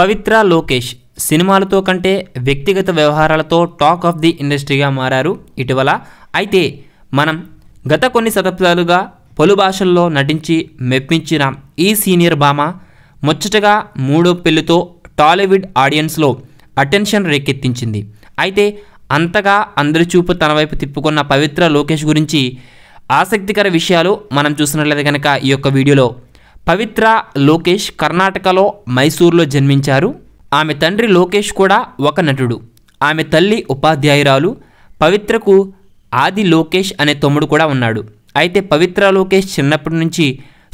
పవిత్ర లోకేష్ సినిమాలతో కంటే వ్యక్తిగత వ్యవహారాలతో టాక్ ఆఫ్ ది ఇండస్ట్రీగా మారారు ఇటీవల అయితే మనం గత కొన్ని శతాబ్దాలుగా పలు భాషల్లో నటించి మెప్పించిన ఈ సీనియర్ భామ ముచ్చటగా మూడో పెళ్లితో టాలీవుడ్ ఆడియన్స్లో అటెన్షన్ రేకెత్తించింది అయితే అంతగా అందరి చూపు తన వైపు తిప్పుకున్న పవిత్ర లోకేష్ గురించి ఆసక్తికర విషయాలు మనం చూసినట్లయితే కనుక ఈ యొక్క వీడియోలో పవిత్ర లోకేష్ కర్ణాటకలో మైసూర్లో జన్మించారు ఆమె తండ్రి లోకేష్ కూడా ఒక నటుడు ఆమె తల్లి ఉపాధ్యాయురాలు పవిత్రకు ఆది లోకేష్ అనే తమ్ముడు కూడా ఉన్నాడు అయితే పవిత్ర లోకేష్ చిన్నప్పటి నుంచి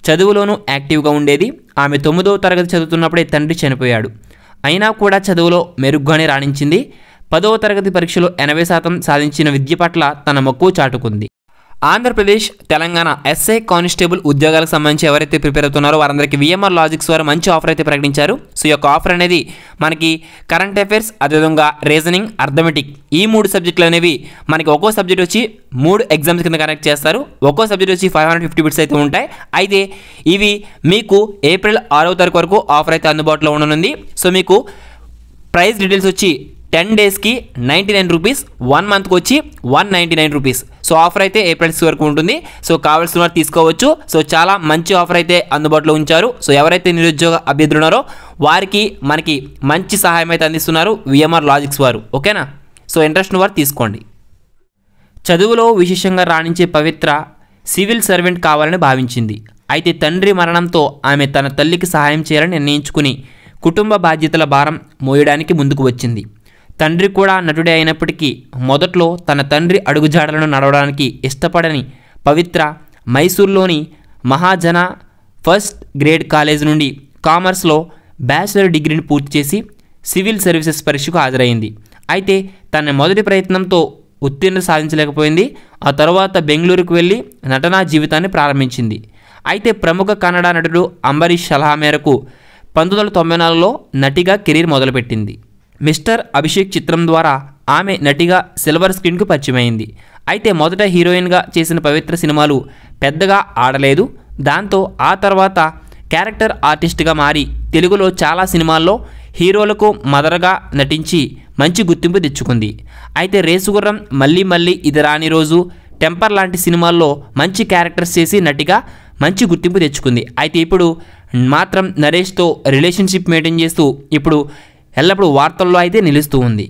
చదువులోనూ యాక్టివ్గా ఉండేది ఆమె తొమ్మిదవ తరగతి చదువుతున్నప్పుడే తండ్రి చనిపోయాడు అయినా కూడా చదువులో మెరుగ్గానే రాణించింది పదవ తరగతి పరీక్షలో ఎనభై శాతం సాధించిన విద్య పట్ల తన మక్కువ చాటుకుంది ఆంధ్రప్రదేశ్ తెలంగాణ ఎస్ఐ కానిస్టేబుల్ ఉద్యోగాలకు సంబంధించి ఎవరైతే ప్రిపేర్ అవుతున్నారో వారందరికీ విఎంఆర్ లాజిక్స్ వారు మంచి ఆఫర్ అయితే ప్రకటించారు సో ఈ యొక్క ఆఫర్ అనేది మనకి కరెంట్ అఫైర్స్ అదేవిధంగా రీజనింగ్ అర్థమెటిక్ ఈ మూడు సబ్జెక్టులు అనేవి మనకి ఒక్కో సబ్జెక్ట్ వచ్చి మూడు ఎగ్జామ్స్ కింద కనెక్ట్ చేస్తారు ఒక్కో సబ్జెక్ట్ వచ్చి ఫైవ్ హండ్రెడ్ ఫిఫ్టీ బిట్స్ అయితే ఉంటాయి అయితే ఇవి మీకు ఏప్రిల్ ఆరో తారీఖు వరకు ఆఫర్ అయితే అందుబాటులో ఉండనుంది సో మీకు ప్రైస్ డీటెయిల్స్ వచ్చి టెన్ డేస్కి నైంటీ నైన్ రూపీస్ వన్ మంత్కి వచ్చి one ninety nine rupees so offer అయితే ఏప్రిల్ సిక్స్ వరకు ఉంటుంది సో కావాల్సిన వారు తీసుకోవచ్చు సో చాలా మంచి ఆఫర్ అయితే అందుబాటులో ఉంచారు సో ఎవరైతే నిరుద్యోగ అభ్యర్థులు ఉన్నారో వారికి మనకి మంచి సహాయం అయితే అందిస్తున్నారు విఎంఆర్ లాజిక్స్ వారు ఓకేనా సో ఇంట్రెస్ట్ వారు తీసుకోండి చదువులో విశేషంగా రాణించే పవిత్ర సివిల్ సర్వెంట్ కావాలని భావించింది అయితే తండ్రి మరణంతో ఆమె తన తల్లికి సహాయం చేయాలని నిర్ణయించుకుని కుటుంబ బాధ్యతల భారం మోయడానికి ముందుకు వచ్చింది తండ్రి కూడా నటుడే అయినప్పటికీ మొదట్లో తన తండ్రి అడుగుజాడలను నడవడానికి ఇష్టపడని పవిత్ర మైసూర్లోని మహాజన ఫస్ట్ గ్రేడ్ కాలేజ్ నుండి కామర్స్లో బ్యాచిలర్ డిగ్రీని పూర్తి చేసి సివిల్ సర్వీసెస్ పరీక్షకు హాజరైంది అయితే తన మొదటి ప్రయత్నంతో ఉత్తీర్ణ సాధించలేకపోయింది ఆ తర్వాత బెంగళూరుకు వెళ్ళి నటనా జీవితాన్ని ప్రారంభించింది అయితే ప్రముఖ కన్నడ నటుడు అంబరీష్ సలహా మేరకు పంతొమ్మిది వందల తొంభై నాలుగులో నటిగా కెరీర్ మొదలుపెట్టింది మిస్టర్ అభిషేక్ చిత్రం ద్వారా ఆమె నటిగా సిల్వర్ స్క్రీన్కు పరిచయమైంది అయితే మొదట హీరోయిన్గా చేసిన పవిత్ర సినిమాలు పెద్దగా ఆడలేదు దాంతో ఆ తర్వాత క్యారెక్టర్ ఆర్టిస్ట్గా మారి తెలుగులో చాలా సినిమాల్లో హీరోలకు మదరగా నటించి మంచి గుర్తింపు తెచ్చుకుంది అయితే రేసుగుర్రం మళ్ళీ మళ్ళీ ఇది రాని రోజు టెంపర్ లాంటి సినిమాల్లో మంచి క్యారెక్టర్స్ చేసి నటిగా మంచి గుర్తింపు తెచ్చుకుంది అయితే ఇప్పుడు మాత్రం నరేష్తో రిలేషన్షిప్ మెయింటైన్ చేస్తూ ఇప్పుడు ఎల్లప్పుడూ వార్తల్లో అయితే నిలుస్తూ ఉంది